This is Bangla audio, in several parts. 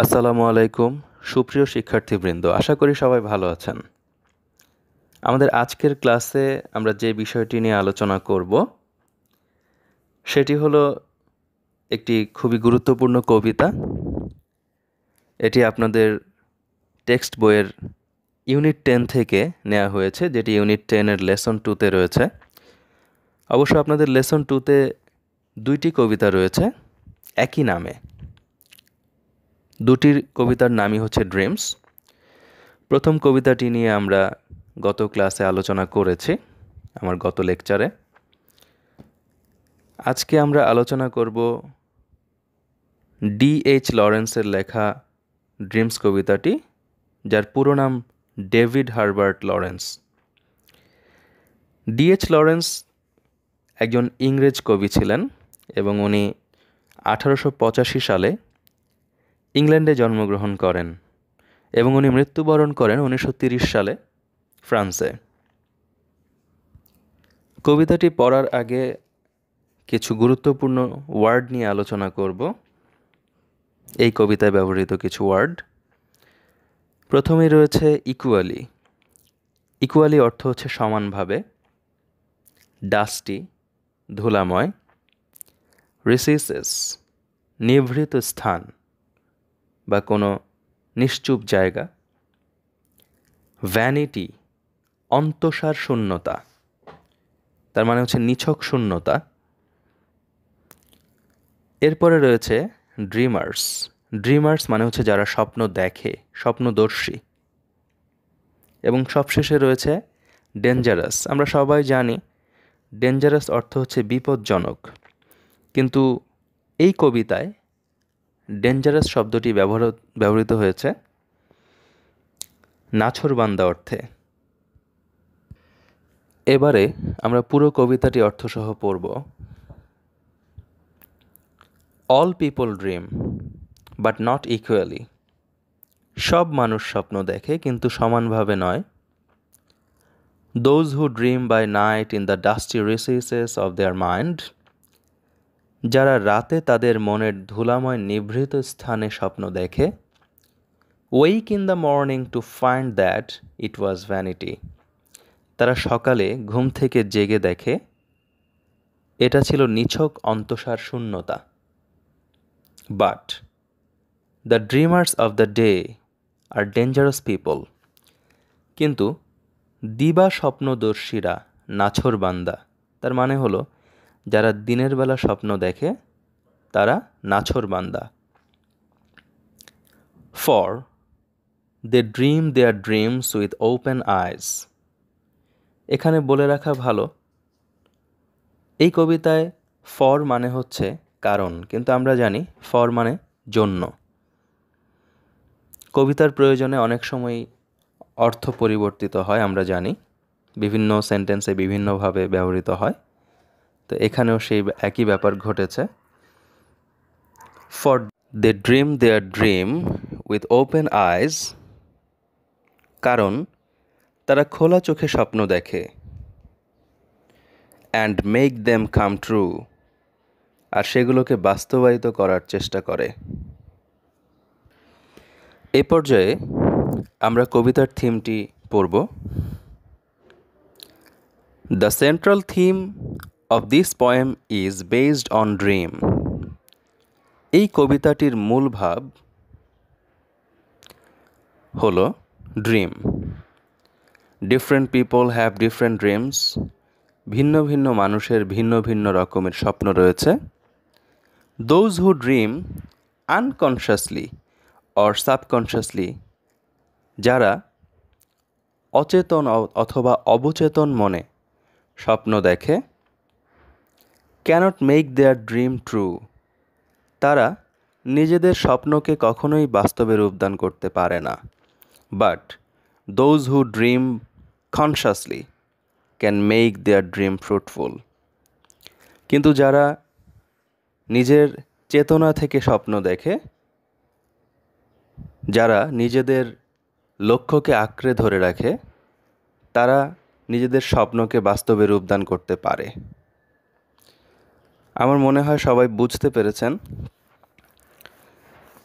আসসালামু আলাইকুম সুপ্রিয় শিক্ষার্থীবৃন্দ আশা করি সবাই ভালো আছেন আমাদের আজকের ক্লাসে আমরা যে বিষয়টি নিয়ে আলোচনা করব সেটি হলো একটি খুবই গুরুত্বপূর্ণ কবিতা এটি আপনাদের টেক্সট বইয়ের ইউনিট টেন থেকে নেওয়া হয়েছে যেটি ইউনিট টেনের লেসন টুতে রয়েছে অবশ্য আপনাদের লেসন টুতে দুইটি কবিতা রয়েছে একই নামে দুটির কবিতার নামই হচ্ছে ড্রিমস প্রথম কবিতাটি নিয়ে আমরা গত ক্লাসে আলোচনা করেছি আমার গত লেকচারে আজকে আমরা আলোচনা করব ডি এইচ লরেন্সের লেখা ড্রিমস কবিতাটি যার পুরো নাম David Herbert Lawrence DH Lawrence একজন ইংরেজ কবি ছিলেন এবং উনি আঠারোশো সালে ইংল্যান্ডে জন্মগ্রহণ করেন এবং উনি মৃত্যুবরণ করেন উনিশশো সালে ফ্রান্সে কবিতাটি পড়ার আগে কিছু গুরুত্বপূর্ণ ওয়ার্ড নিয়ে আলোচনা করব এই কবিতায় ব্যবহৃত কিছু ওয়ার্ড প্রথমে রয়েছে ইকুয়ালি ইকুয়ালি অর্থ হচ্ছে সমানভাবে ডাস্টি ধুলাময় রিসিসেস নিভৃত স্থান বা কোনো নিশ্চুপ জায়গা ভ্যানিটি অন্তঃসার শূন্যতা তার মানে হচ্ছে নিছক শূন্যতা এরপরে রয়েছে ড্রিমার্স ড্রিমার্স মানে হচ্ছে যারা স্বপ্ন দেখে স্বপ্নদর্শী এবং সবশেষে রয়েছে ডেঞ্জারাস আমরা সবাই জানি ডেঞ্জারাস অর্থ হচ্ছে বিপজ্জনক কিন্তু এই কবিতায় ডেঞ্জারাস শব্দটি ব্যবহার ব্যবহৃত হয়েছে নাছরবান্দা অর্থে এবারে আমরা পুরো কবিতাটি অর্থসহ পড়ব all people dream but not equally সব মানুষ স্বপ্ন দেখে কিন্তু সমানভাবে নয় those who dream by night in the dusty recesses of their mind যারা রাতে তাদের মনের ধুলাময় নিভৃত স্থানে স্বপ্ন দেখে wake in the morning to find that it was vanity তারা সকালে ঘুম থেকে জেগে দেখে এটা ছিল নিছক অন্তসার শূন্যতা but the dreamers of the day are dangerous people কিন্তু দিবা স্বপ্নদর্শীরা নাছর বান্দা তার মানে হলো যারা দিনের বেলা স্বপ্ন দেখে তারা নাছর বান্দা for they dream their dreams with open eyes এখানে বলে রাখা ভালো এই কবিতায় ফর মানে হচ্ছে কারণ কিন্তু আমরা জানি ফর মানে জন্য কবিতার প্রয়োজনে অনেক সময় অর্থ পরিবর্তিত হয় আমরা জানি বিভিন্ন সেন্টেন্সে বিভিন্নভাবে ব্যবহৃত হয় তো এখানেও সেই একই ব্যাপার ঘটেছে for they dream their dream with open eyes কারণ তারা খোলা চোখে স্বপ্ন দেখে and make them come true আর সেগুলোকে বাস্তবায়িত করার চেষ্টা করে এ পর্যায়ে আমরা কবিতার থিমটি পড়ব the central theme of this poem is based on dream এই কবিতাটির মূল ভাব হল dream different people have different dreams ভিন্ন ভিন্ন মানুষের ভিন্ন ভিন্ন রকমের স্বপ্ন রয়েছে those who dream unconsciously or subconsciously যারা অচেতন অথবা অবচেতন মনে স্বপ্ন দেখে cannot make their dream true তারা নিজেদের স্বপ্নকে কখনোই বাস্তবে রূপদান করতে পারে না but those who dream consciously can make their dream fruitful কিন্তু যারা নিজের চেতনা থেকে স্বপ্ন দেখে যারা নিজেদের লক্ষ্যকে আঁকড়ে ধরে রাখে তারা নিজেদের স্বপ্নকে বাস্তবে রূপদান করতে পারে আমার মনে হয় সবাই বুঝতে পেরেছেন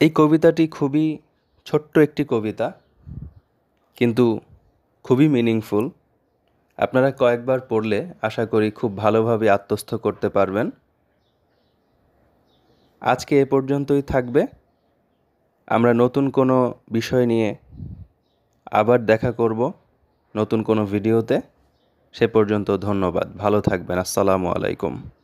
এই কবিতাটি খুবই ছোট্ট একটি কবিতা কিন্তু খুবই মিনিংফুল আপনারা কয়েকবার পড়লে আশা করি খুব ভালোভাবে আত্মস্থ করতে পারবেন আজকে এ পর্যন্তই থাকবে আমরা নতুন কোনো বিষয় নিয়ে আবার দেখা করব নতুন কোনো ভিডিওতে সে পর্যন্ত ধন্যবাদ ভালো থাকবেন আসসালামু আলাইকুম